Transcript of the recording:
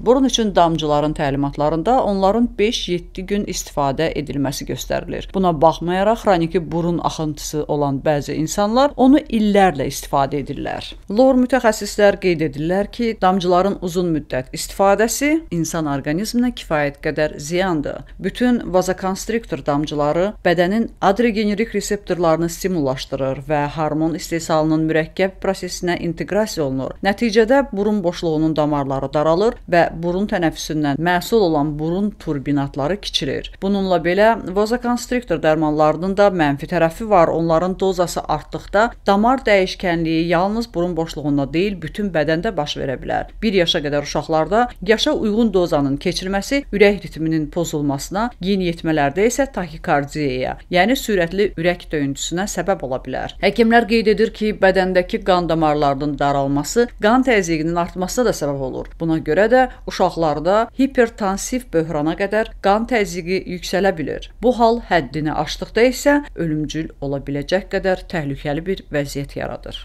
Bunun üçün damcıların təlimatlarında onların 5-7 gün istifadə edilməsi göstərilir. Buna baxmayaraq xroniki burun axıntısı olan bəzi insanlar onu illərlə istifadə edirlər. Lor mütəxəssislər qeyd edirlər ki, damcıların uzun müddət istifadəsi insan orqanizminə kifayət qədər ziyandır. Bütün vazokonstriktor damcıları bədənin adregenerik reseptorlarını stimullaşdırır və hormon istehsalının mürəkkəb prosesinə inteqrasiya olunur. Nəticədə burun boşluğunun damarları daralır və burun tənəffüsündən məhsul olan burun turbinatları kiçilir. Bununla belə vazokonstriktor dərmanlarının da mənfi tərəfi var. Onların dozası artdıqda damar dəyişkənliyi yalnız burun boşluğunda deyil, bütün bədəndə baş verə bilər. 1 yaşa qədər uşaqlarda yaşa uyğun dozanın keçirilməsi ürək ritminin pozulmasına, yeniyetmələrdə isə tahikardiyaya, yəni sürətli ürək döyüntüsünə səbəb ola bilər. Həkimlər qeyd edir ki, bədəndəki qan damarlarının daralması qan təzyiqinin artmasına da səbəb olur. Buna görə də uşaqlarda hipertansiv böhrana qədər qan təzyiqi yüksələ bilər. Bu hal həddini aşdıqda isə ölümcül ola biləcək qədər təhlükəli bir vəziyyət yaradır.